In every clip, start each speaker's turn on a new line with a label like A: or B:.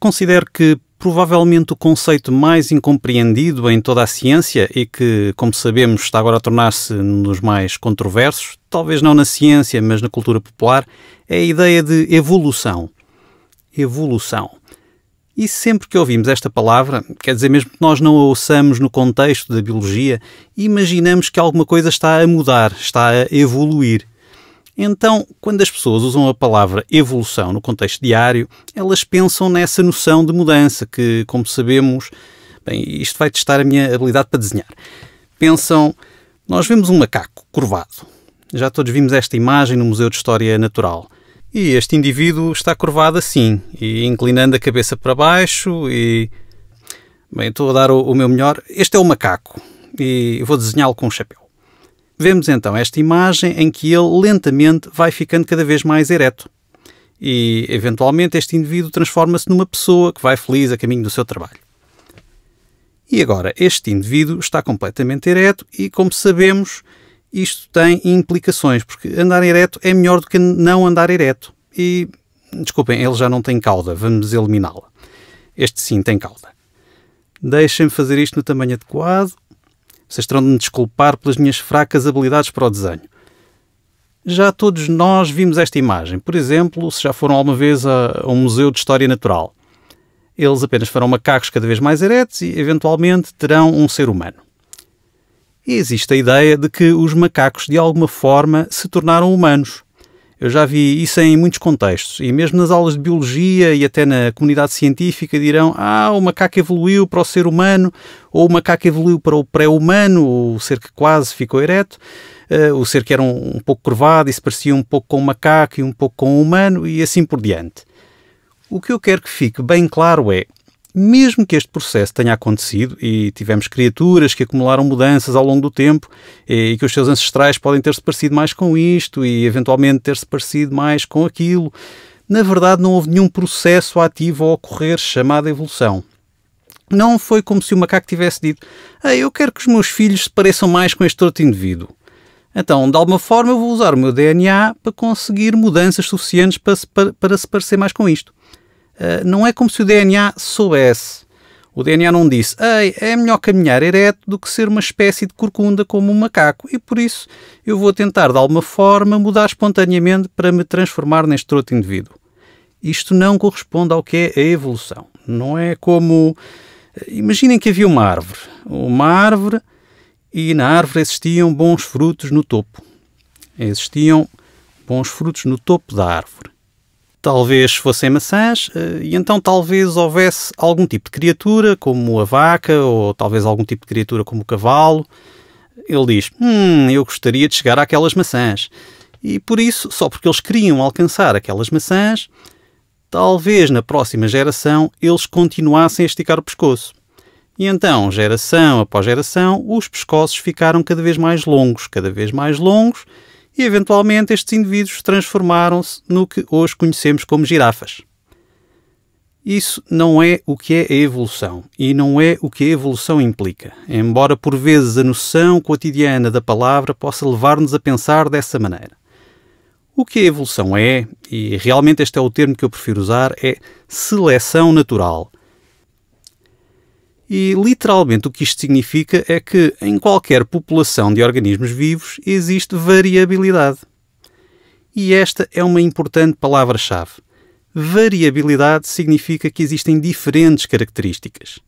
A: Considero que provavelmente o conceito mais incompreendido em toda a ciência e que, como sabemos, está agora a tornar-se um dos mais controversos, talvez não na ciência, mas na cultura popular, é a ideia de evolução. Evolução. E sempre que ouvimos esta palavra, quer dizer mesmo que nós não a ouçamos no contexto da biologia, imaginamos que alguma coisa está a mudar, está a evoluir. Então, quando as pessoas usam a palavra evolução no contexto diário, elas pensam nessa noção de mudança, que, como sabemos, bem, isto vai testar a minha habilidade para desenhar. Pensam, nós vemos um macaco curvado. Já todos vimos esta imagem no Museu de História Natural. E este indivíduo está curvado assim, e inclinando a cabeça para baixo e. Bem, estou a dar o, o meu melhor. Este é o macaco e vou desenhá-lo com um chapéu. Vemos então esta imagem em que ele lentamente vai ficando cada vez mais ereto. E, eventualmente, este indivíduo transforma-se numa pessoa que vai feliz a caminho do seu trabalho. E agora, este indivíduo está completamente ereto e, como sabemos, isto tem implicações, porque andar ereto é melhor do que não andar ereto. E, desculpem, ele já não tem cauda, vamos eliminá-la. Este sim tem cauda. Deixem-me fazer isto no tamanho adequado. Vocês terão de me desculpar pelas minhas fracas habilidades para o desenho. Já todos nós vimos esta imagem. Por exemplo, se já foram alguma vez a, a um museu de história natural. Eles apenas farão macacos cada vez mais eretos e, eventualmente, terão um ser humano. E existe a ideia de que os macacos, de alguma forma, se tornaram humanos. Eu já vi isso em muitos contextos, e mesmo nas aulas de biologia e até na comunidade científica dirão: ah, o macaco evoluiu para o ser humano, ou o macaco evoluiu para o pré-humano, o ser que quase ficou ereto, uh, o ser que era um, um pouco curvado e se parecia um pouco com o macaco e um pouco com o humano, e assim por diante. O que eu quero que fique bem claro é: mesmo que este processo tenha acontecido e tivemos criaturas que acumularam mudanças ao longo do tempo e que os seus ancestrais podem ter-se parecido mais com isto e eventualmente ter-se parecido mais com aquilo, na verdade não houve nenhum processo ativo a ocorrer chamado evolução. Não foi como se o macaco tivesse dito: ah, Eu quero que os meus filhos se pareçam mais com este outro indivíduo. Então, de alguma forma, eu vou usar o meu DNA para conseguir mudanças suficientes para se, para, para se parecer mais com isto. Eh, não é como se o DNA soubesse. O DNA não disse, Ei, é melhor caminhar ereto do que ser uma espécie de corcunda como um macaco, e por isso eu vou tentar de alguma forma mudar espontaneamente para me transformar neste outro indivíduo. Isto não corresponde ao que é a evolução. Não é como. Eh, imaginem que havia uma árvore. Uma árvore, e na árvore existiam bons frutos no topo. Existiam bons frutos no topo da árvore. Talvez fossem maçãs, eh, e então talvez houvesse algum tipo de criatura, como a vaca, ou talvez algum tipo de criatura como o cavalo. Ele diz: Hum, eu gostaria de chegar àquelas maçãs. E por isso, só porque eles queriam alcançar aquelas maçãs, talvez na próxima geração eles continuassem a esticar o pescoço. E então, geração após geração, os pescoços ficaram cada vez mais longos, cada vez mais longos, e eventualmente estes indivíduos transformaram-se no que hoje conhecemos como girafas. Isso não é o que é a evolução e não é o que a evolução implica, embora por vezes a noção cotidiana da palavra possa levar-nos a pensar dessa maneira. O que a evolução é, e realmente este é o termo que eu prefiro usar, é seleção natural e literalmente o que isto significa é que em qualquer população de organismos vivos existe variabilidade. E esta é uma importante palavra-chave. Variabilidade significa que existem diferentes características.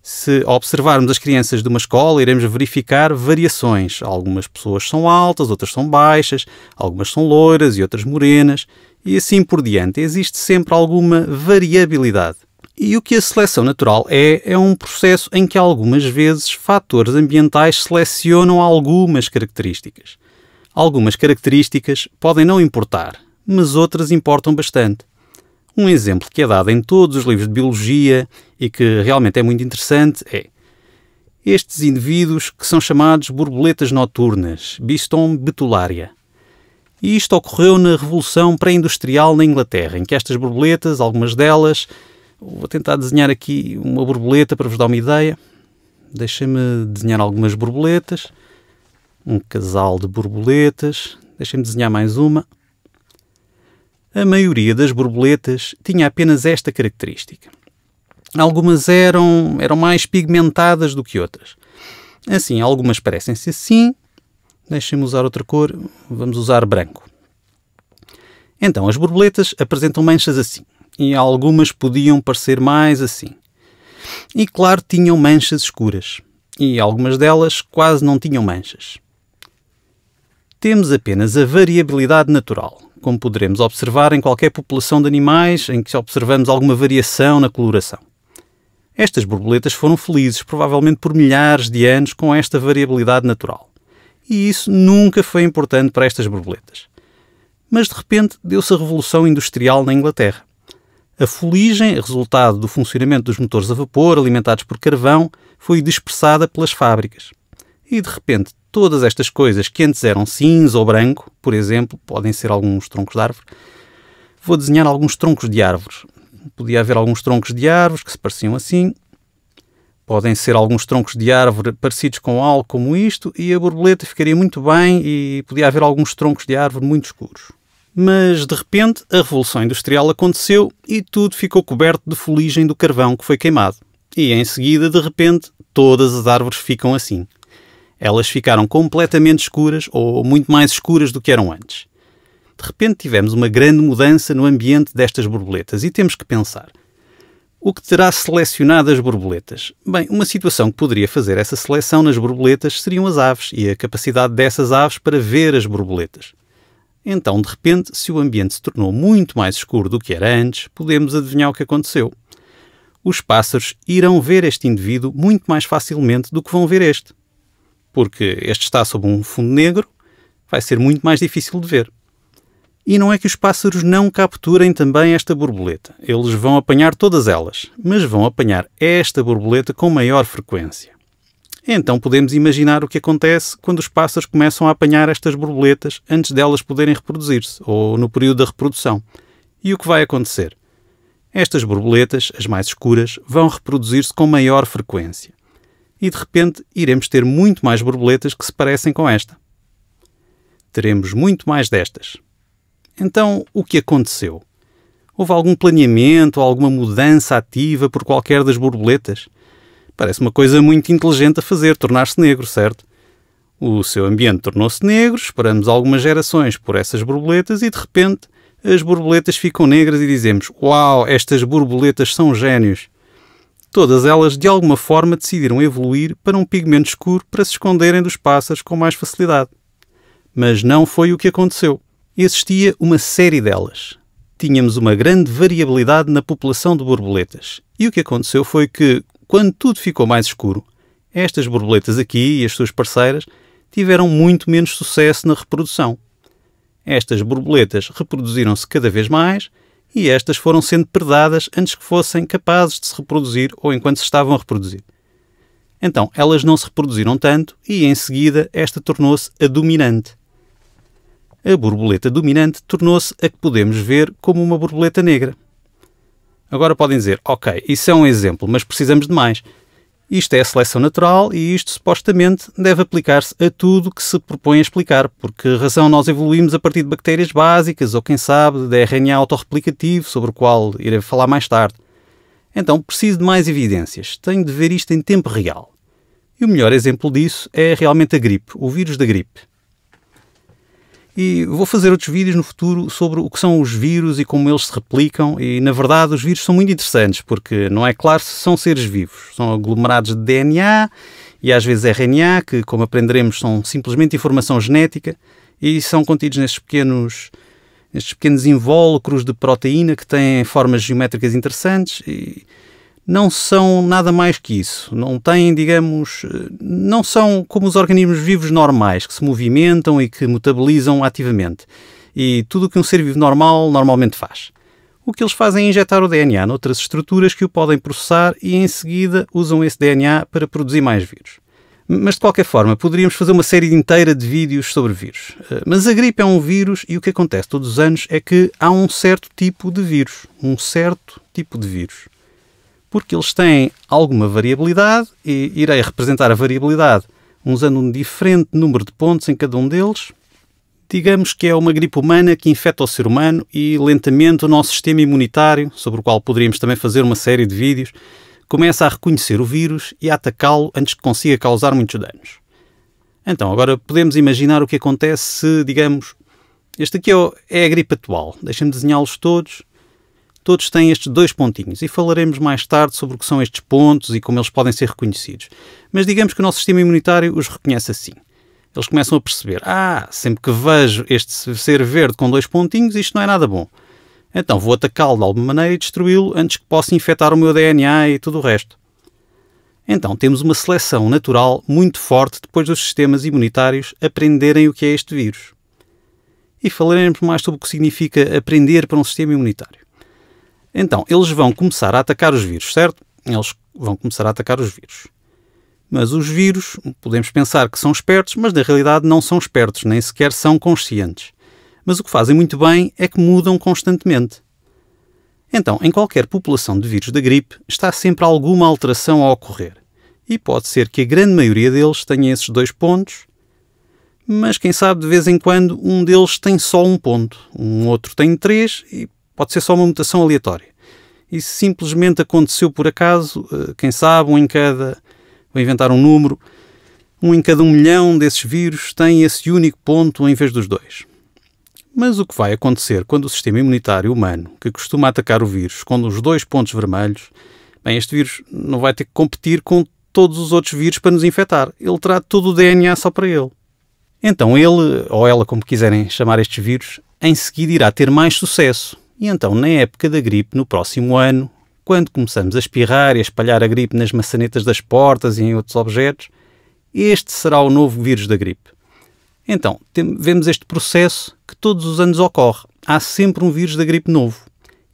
A: Se observarmos as crianças de uma escola, iremos verificar variações. Algumas pessoas são altas, outras são baixas, algumas são loiras e outras morenas, e assim por diante. Existe sempre alguma variabilidade. E o que a seleção natural é, é um processo em que algumas vezes fatores ambientais selecionam algumas características. Algumas características podem não importar, mas outras importam bastante. Um exemplo que é dado em todos os livros de biologia e que realmente é muito interessante é estes indivíduos que são chamados borboletas noturnas, Biston betularia. E isto ocorreu na Revolução Pré-Industrial na Inglaterra, em que estas borboletas, algumas delas, Vou tentar desenhar aqui uma borboleta para vos dar uma ideia. Deixem-me desenhar algumas borboletas. Um casal de borboletas. Deixem-me desenhar mais uma. A maioria das borboletas tinha apenas esta característica. Algumas eram, eram mais pigmentadas do que outras. Assim, algumas parecem-se assim. Deixem-me usar outra cor. Vamos usar branco. Então, as borboletas apresentam manchas assim e algumas podiam parecer mais assim. E claro, tinham manchas escuras, e algumas delas quase não tinham manchas. Temos apenas a variabilidade natural, como poderemos observar em qualquer população de animais em que observamos alguma variação na coloração. Estas borboletas foram felizes, provavelmente por milhares de anos, com esta variabilidade natural. E isso nunca foi importante para estas borboletas. Mas de repente deu-se a Revolução Industrial na Inglaterra a fuligem, resultado do funcionamento dos motores a vapor alimentados por carvão, foi dispersada pelas fábricas. E de repente, todas estas coisas que antes eram cinza ou branco, por exemplo, podem ser alguns troncos de árvore, vou desenhar alguns troncos de árvores. Podia haver alguns troncos de árvores que se pareciam assim. Podem ser alguns troncos de árvore parecidos com algo como isto, e a borboleta ficaria muito bem, e podia haver alguns troncos de árvore muito escuros. Mas de repente a Revolução Industrial aconteceu e tudo ficou coberto de fuligem do carvão que foi queimado. E em seguida, de repente, todas as árvores ficam assim. Elas ficaram completamente escuras ou muito mais escuras do que eram antes. De repente tivemos uma grande mudança no ambiente destas borboletas e temos que pensar. O que terá selecionado as borboletas? Bem, uma situação que poderia fazer essa seleção nas borboletas seriam as aves e a capacidade dessas aves para ver as borboletas. Então, de repente, se o ambiente se tornou muito mais escuro do que era antes, podemos adivinhar o que aconteceu. Os pássaros irão ver este indivíduo muito mais facilmente do que vão ver este. Porque este está sob um fundo negro, vai ser muito mais difícil de ver. E não é que os pássaros não capturem também esta borboleta. Eles vão apanhar todas elas, mas vão apanhar esta borboleta com maior frequência. Então podemos imaginar o que acontece quando os pássaros começam a apanhar estas borboletas antes delas poderem reproduzir-se, ou no período da reprodução. E o que vai acontecer? Estas borboletas, as mais escuras, vão reproduzir-se com maior frequência. E de repente iremos ter muito mais borboletas que se parecem com esta. Teremos muito mais destas. Então, o que aconteceu? Houve algum planeamento, alguma mudança ativa por qualquer das borboletas? Parece uma coisa muito inteligente a fazer, tornar-se negro, certo? O seu ambiente tornou-se negro, esperamos algumas gerações por essas borboletas e de repente as borboletas ficam negras e dizemos: Uau, estas borboletas são gênios. Todas elas de alguma forma decidiram evoluir para um pigmento escuro para se esconderem dos pássaros com mais facilidade. Mas não foi o que aconteceu. Existia uma série delas. Tínhamos uma grande variabilidade na população de borboletas. E o que aconteceu foi que, quando tudo ficou mais escuro, estas borboletas aqui e as suas parceiras tiveram muito menos sucesso na reprodução. Estas borboletas reproduziram-se cada vez mais e estas foram sendo predadas antes que fossem capazes de se reproduzir ou enquanto se estavam a reproduzir. Então, elas não se reproduziram tanto e, em seguida, esta tornou-se a dominante. A borboleta dominante tornou-se a que podemos ver como uma borboleta negra. Agora podem dizer, ok, isso é um exemplo, mas precisamos de mais. Isto é a seleção natural e isto supostamente deve aplicar-se a tudo que se propõe a explicar, porque razão nós evoluímos a partir de bactérias básicas ou, quem sabe, de RNA autorreplicativo, sobre o qual irei falar mais tarde. Então preciso de mais evidências, tenho de ver isto em tempo real. E o melhor exemplo disso é realmente a gripe, o vírus da gripe. E vou fazer outros vídeos no futuro sobre o que são os vírus e como eles se replicam. E na verdade, os vírus são muito interessantes porque não é claro se são seres vivos, são aglomerados de DNA e às vezes RNA, que, como aprenderemos, são simplesmente informação genética e são contidos nestes pequenos estes pequenos invólucros de proteína que têm formas geométricas interessantes e, não são nada mais que isso. Não têm, digamos, não são como os organismos vivos normais, que se movimentam e que metabolizam ativamente. E tudo o que um ser vivo normal normalmente faz. O que eles fazem é injetar o DNA noutras estruturas que o podem processar e em seguida usam esse DNA para produzir mais vírus. Mas de qualquer forma, poderíamos fazer uma série inteira de vídeos sobre vírus. Eh, mas a gripe é um vírus e o que acontece todos os anos é que há um certo tipo de vírus. Um certo tipo de vírus porque eles têm alguma variabilidade e irei representar a variabilidade usando um diferente número de pontos em cada um deles. Digamos que é uma gripe humana que infecta o ser humano e lentamente o nosso sistema imunitário, sobre o qual poderíamos também fazer uma série de vídeos, começa a reconhecer o vírus e a atacá-lo antes que consiga causar muitos danos. Então, agora podemos imaginar o que acontece se, digamos, este aqui é, é a gripe atual. Deixem-me desenhá-los todos todos têm estes dois pontinhos e falaremos mais tarde sobre o que são estes pontos e como eles podem ser reconhecidos. Mas digamos que o nosso sistema imunitário os reconhece assim. Eles começam a perceber: ah, sempre que vejo este ser verde com dois pontinhos, isto não é nada bom. Então vou atacá-lo de alguma maneira e destruí-lo antes que possa infectar o meu DNA e tudo o resto. Então temos uma seleção natural muito forte depois dos sistemas imunitários aprenderem o que é este vírus. E falaremos mais sobre o que significa aprender para um sistema imunitário. Então, eles vão começar a atacar os vírus, certo? Eles vão começar a atacar os vírus. Mas os vírus, podemos pensar que são espertos, mas na realidade não são espertos, nem sequer são conscientes. Mas o que fazem muito bem é que mudam constantemente. Então, em qualquer população de vírus da gripe, está sempre alguma alteração a ocorrer. E pode ser que a grande maioria deles tenha esses dois pontos, mas quem sabe de vez em quando um deles tem só um ponto, um outro tem três e Pode ser só uma mutação aleatória. E simplesmente aconteceu por acaso, eh, quem sabe, um em cada. Vou inventar um número. Um em cada um milhão desses vírus tem esse único ponto em vez dos dois. Mas o que vai acontecer quando o sistema imunitário humano, que costuma atacar o vírus, quando os dois pontos vermelhos? Bem, este vírus não vai ter que competir com todos os outros vírus para nos infectar. Ele terá todo o DNA só para ele. Então ele, ou ela, como quiserem chamar estes vírus, em seguida irá ter mais sucesso e então, na época da gripe, no próximo ano, quando começamos a espirrar e a espalhar a gripe nas maçanetas das portas e em outros objetos, este será o novo vírus da gripe. Então, vemos este processo que todos os anos ocorre. Há sempre um vírus da gripe novo.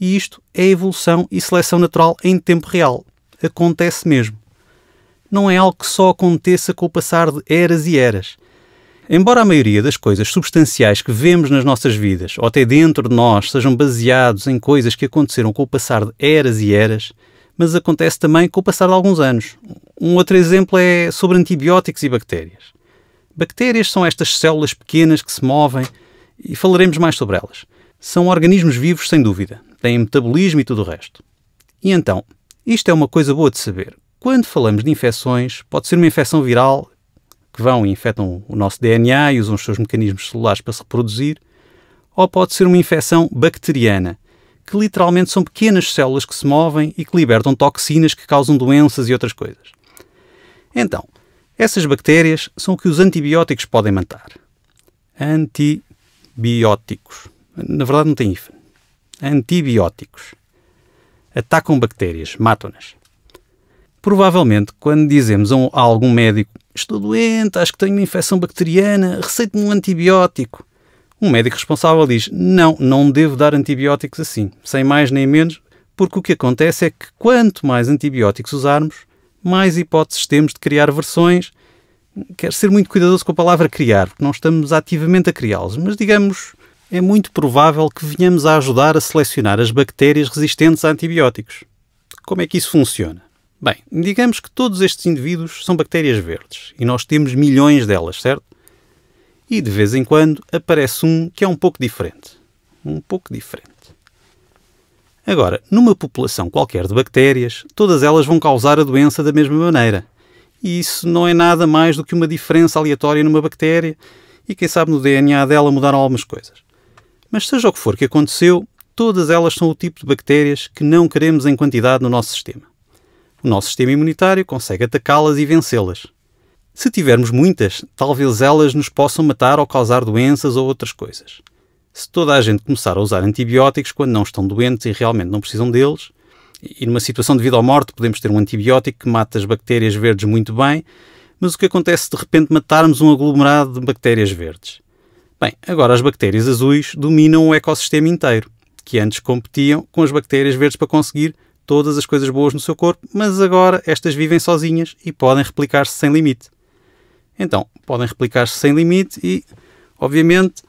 A: E isto é evolução e seleção natural em tempo real. Acontece mesmo. Não é algo que só aconteça com o passar de eras e eras. Embora a maioria das coisas substanciais que vemos nas nossas vidas, ou até dentro de nós, sejam baseados em coisas que aconteceram com o passar de eras e eras, mas acontece também com o passar de alguns anos. Um outro exemplo é sobre antibióticos e bactérias. Bactérias são estas células pequenas que se movem e falaremos mais sobre elas. São organismos vivos, sem dúvida, têm metabolismo e tudo o resto. E então, isto é uma coisa boa de saber. Quando falamos de infecções, pode ser uma infecção viral, que vão e infectam o nosso DNA e usam os seus mecanismos celulares para se reproduzir, ou pode ser uma infecção bacteriana, que literalmente são pequenas células que se movem e que libertam toxinas que causam doenças e outras coisas. Então, essas bactérias são o que os antibióticos podem matar. Antibióticos. Na verdade, não tem hífen. Antibióticos. Atacam bactérias, matam-nas. Provavelmente, quando dizemos a algum médico Estou doente, acho que tenho uma infecção bacteriana, receito me um antibiótico. Um médico responsável diz: Não, não devo dar antibióticos assim, sem mais nem menos, porque o que acontece é que quanto mais antibióticos usarmos, mais hipóteses temos de criar versões. Quero ser muito cuidadoso com a palavra criar, porque não estamos ativamente a criá-los, mas digamos, é muito provável que venhamos a ajudar a selecionar as bactérias resistentes a antibióticos. Como é que isso funciona? Bem, digamos que todos estes indivíduos são bactérias verdes e nós temos milhões delas, certo? E de vez em quando aparece um que é um pouco diferente. Um pouco diferente. Agora, numa população qualquer de bactérias, todas elas vão causar a doença da mesma maneira. E isso não é nada mais do que uma diferença aleatória numa bactéria e, quem sabe, no DNA dela mudaram algumas coisas. Mas seja o que for que aconteceu, todas elas são o tipo de bactérias que não queremos em quantidade no nosso sistema o nosso sistema imunitário consegue atacá-las e vencê-las. Se tivermos muitas, talvez elas nos possam matar ou causar doenças ou outras coisas. Se toda a gente começar a usar antibióticos quando não estão doentes e realmente não precisam deles, e numa situação de vida ou morte podemos ter um antibiótico que mata as bactérias verdes muito bem, mas o que acontece se de repente matarmos um aglomerado de bactérias verdes? Bem, agora as bactérias azuis dominam o ecossistema inteiro, que antes competiam com as bactérias verdes para conseguir todas as coisas boas no seu corpo, mas agora estas vivem sozinhas e podem replicar-se sem limite. Então, podem replicar-se sem limite e, obviamente,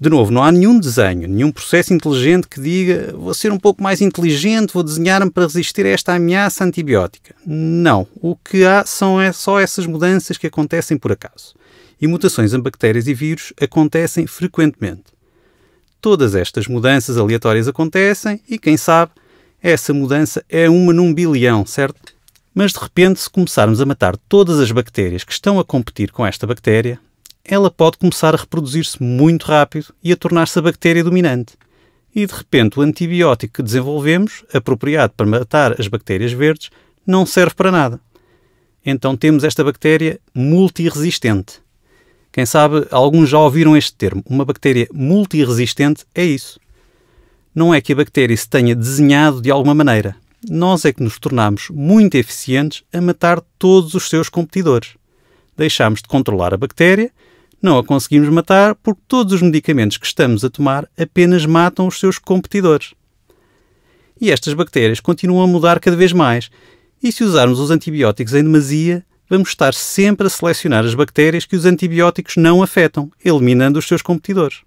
A: de novo, não há nenhum desenho, nenhum processo inteligente que diga vou ser um pouco mais inteligente, vou desenhar-me para resistir a esta ameaça antibiótica. Não. O que há são é, só essas mudanças que acontecem por acaso. E mutações em bactérias e vírus acontecem frequentemente. Todas estas mudanças aleatórias acontecem e, quem sabe, essa mudança é uma num bilhão, certo? Mas de repente, se começarmos a matar todas as bactérias que estão a competir com esta bactéria, ela pode começar a reproduzir-se muito rápido e a tornar-se a bactéria dominante. E de repente, o antibiótico que desenvolvemos, apropriado para matar as bactérias verdes, não serve para nada. Então temos esta bactéria multiresistente. Quem sabe, alguns já ouviram este termo. Uma bactéria multiresistente é isso não é que a bactéria se tenha desenhado de alguma maneira. Nós é que nos tornamos muito eficientes a matar todos os seus competidores. Deixamos de controlar a bactéria, não a conseguimos matar porque todos os medicamentos que estamos a tomar apenas matam os seus competidores. E estas bactérias continuam a mudar cada vez mais. E se usarmos os antibióticos em demasia, vamos estar sempre a selecionar as bactérias que os antibióticos não afetam, eliminando os seus competidores.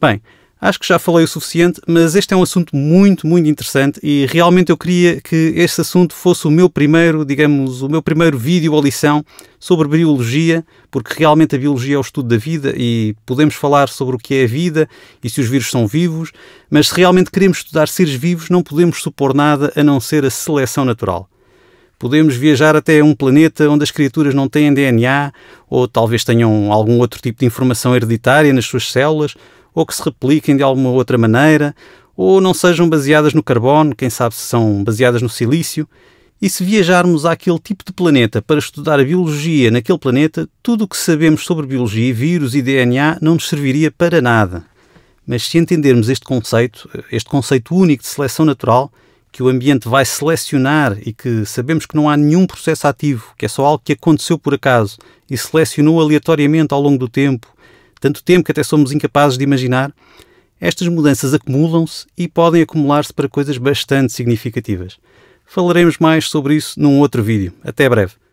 A: Bem, Acho que já falei o suficiente, mas este é um assunto muito, muito interessante e realmente eu queria que este assunto fosse o meu primeiro, digamos, o meu primeiro vídeo ou lição sobre biologia, porque realmente a biologia é o estudo da vida e podemos falar sobre o que é a vida e se os vírus são vivos, mas se realmente queremos estudar seres vivos, não podemos supor nada a não ser a seleção natural. Podemos viajar até um planeta onde as criaturas não têm DNA ou talvez tenham algum outro tipo de informação hereditária nas suas células ou que se repliquem de alguma outra maneira, ou não sejam baseadas no carbono, quem sabe se são baseadas no silício. E se viajarmos àquele tipo de planeta para estudar a biologia naquele planeta, tudo o que sabemos sobre biologia, vírus e DNA não nos serviria para nada. Mas se entendermos este conceito, este conceito único de seleção natural, que o ambiente vai selecionar e que sabemos que não há nenhum processo ativo, que é só algo que aconteceu por acaso e selecionou aleatoriamente ao longo do tempo tanto tempo que até somos incapazes de imaginar, estas mudanças acumulam-se e podem acumular-se para coisas bastante significativas. Falaremos mais sobre isso num outro vídeo. Até breve.